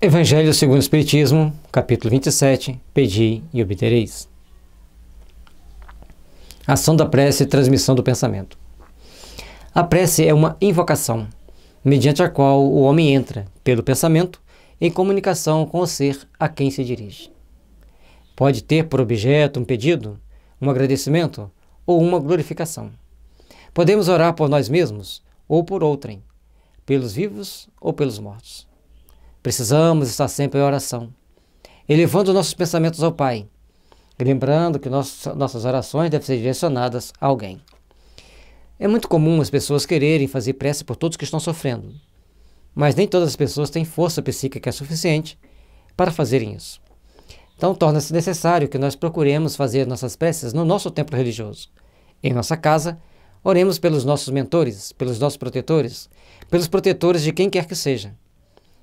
Evangelho segundo o Espiritismo, capítulo 27, Pedi e obtereis. Ação da prece e transmissão do pensamento. A prece é uma invocação, mediante a qual o homem entra, pelo pensamento, em comunicação com o ser a quem se dirige. Pode ter por objeto um pedido, um agradecimento ou uma glorificação. Podemos orar por nós mesmos ou por outrem, pelos vivos ou pelos mortos Precisamos estar sempre em oração, elevando nossos pensamentos ao Pai, lembrando que nossos, nossas orações devem ser direcionadas a alguém. É muito comum as pessoas quererem fazer prece por todos que estão sofrendo, mas nem todas as pessoas têm força psíquica é suficiente para fazerem isso. Então, torna-se necessário que nós procuremos fazer nossas preces no nosso templo religioso. Em nossa casa, oremos pelos nossos mentores, pelos nossos protetores, pelos protetores de quem quer que seja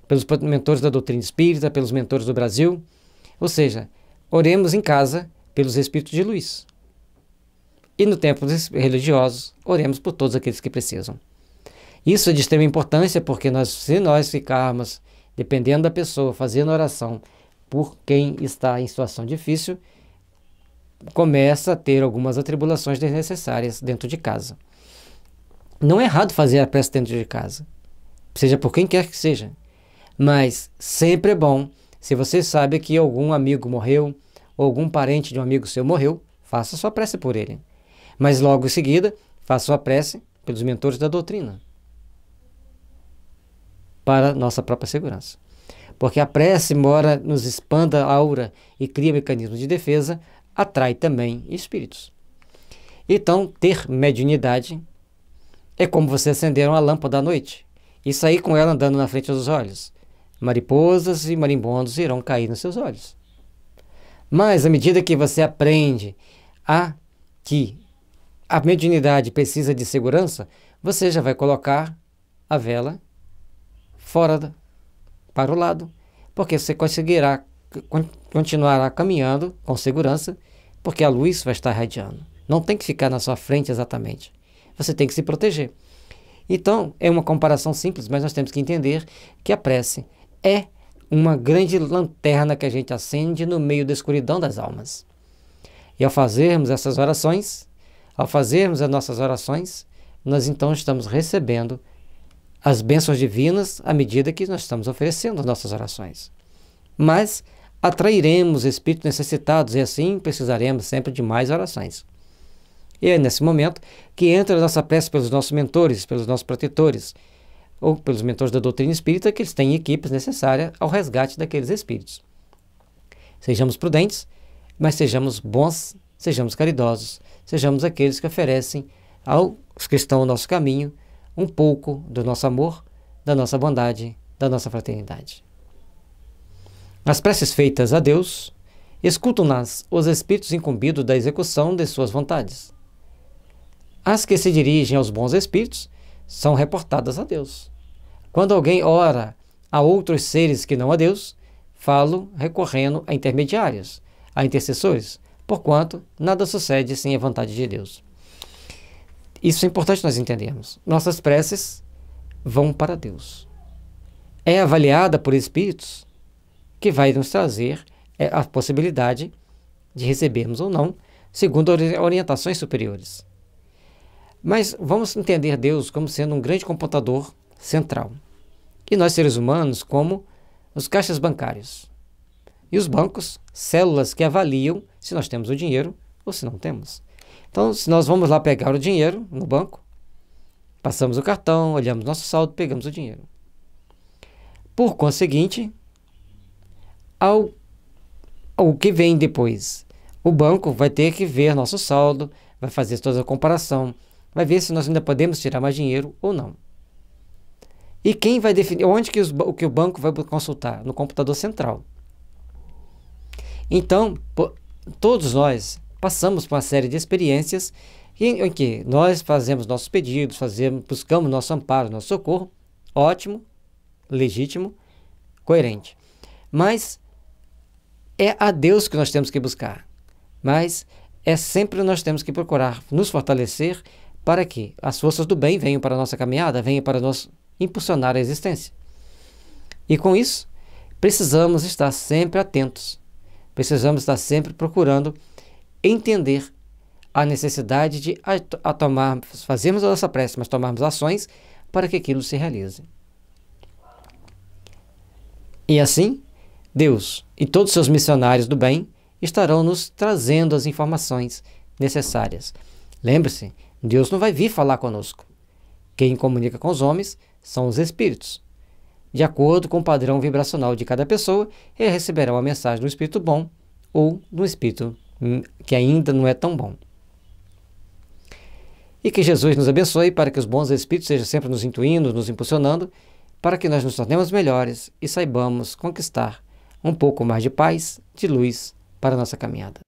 pelos mentores da doutrina espírita, pelos mentores do Brasil. Ou seja, oremos em casa pelos espíritos de luz. E no tempo religiosos, oremos por todos aqueles que precisam. Isso é de extrema importância porque nós, se nós ficarmos dependendo da pessoa, fazendo oração por quem está em situação difícil, começa a ter algumas atribulações desnecessárias dentro de casa. Não é errado fazer a prece dentro de casa, seja por quem quer que seja, mas sempre é bom, se você sabe que algum amigo morreu, ou algum parente de um amigo seu morreu, faça sua prece por ele. Mas logo em seguida, faça sua prece pelos mentores da doutrina. Para nossa própria segurança. Porque a prece mora, nos expanda a aura e cria mecanismos de defesa, atrai também espíritos. Então, ter mediunidade é como você acender uma lâmpada à noite e sair com ela andando na frente dos olhos. Mariposas e marimbondos irão cair nos seus olhos. Mas à medida que você aprende a que a mediunidade precisa de segurança, você já vai colocar a vela fora da, para o lado, porque você conseguirá continuará caminhando com segurança, porque a luz vai estar radiando. Não tem que ficar na sua frente exatamente. Você tem que se proteger. Então, é uma comparação simples, mas nós temos que entender que a prece é uma grande lanterna que a gente acende no meio da escuridão das almas. E ao fazermos essas orações, ao fazermos as nossas orações, nós então estamos recebendo as bênçãos divinas à medida que nós estamos oferecendo as nossas orações. Mas atrairemos espíritos necessitados e assim precisaremos sempre de mais orações. E é nesse momento que entra a nossa prece pelos nossos mentores, pelos nossos protetores, ou pelos mentores da doutrina espírita, que eles têm equipes necessárias ao resgate daqueles espíritos. Sejamos prudentes, mas sejamos bons, sejamos caridosos, sejamos aqueles que oferecem aos que estão no nosso caminho um pouco do nosso amor, da nossa bondade, da nossa fraternidade. As preces feitas a Deus, escutam-nas os espíritos incumbidos da execução de suas vontades. As que se dirigem aos bons espíritos são reportadas a Deus. Quando alguém ora a outros seres que não a Deus, falo recorrendo a intermediários, a intercessores, porquanto nada sucede sem a vontade de Deus. Isso é importante nós entendermos. Nossas preces vão para Deus. É avaliada por espíritos que vai nos trazer é, a possibilidade de recebermos ou não, segundo orientações superiores. Mas vamos entender Deus como sendo um grande computador central. E nós, seres humanos, como os caixas bancários. E os bancos, células que avaliam se nós temos o dinheiro ou se não temos. Então, se nós vamos lá pegar o dinheiro no banco, passamos o cartão, olhamos nosso saldo, pegamos o dinheiro. Por conseguinte, ao, ao que vem depois, o banco vai ter que ver nosso saldo, vai fazer toda a comparação, vai ver se nós ainda podemos tirar mais dinheiro ou não. E quem vai definir onde que, os, o que o banco vai consultar? No computador central. Então, todos nós passamos por uma série de experiências em, em que nós fazemos nossos pedidos, fazemos, buscamos nosso amparo, nosso socorro, ótimo, legítimo, coerente. Mas é a Deus que nós temos que buscar. Mas é sempre nós temos que procurar nos fortalecer para que as forças do bem venham para a nossa caminhada, venham para nos impulsionar a existência. E com isso, precisamos estar sempre atentos, precisamos estar sempre procurando entender a necessidade de a, tomar, fazermos a nossa prece, mas tomarmos ações para que aquilo se realize. E assim, Deus e todos os seus missionários do bem estarão nos trazendo as informações necessárias. Lembre-se Deus não vai vir falar conosco. Quem comunica com os homens são os espíritos. De acordo com o padrão vibracional de cada pessoa, ele receberá uma mensagem do espírito bom ou do espírito hum, que ainda não é tão bom. E que Jesus nos abençoe para que os bons espíritos sejam sempre nos intuindo, nos impulsionando, para que nós nos tornemos melhores e saibamos conquistar um pouco mais de paz, de luz para a nossa caminhada.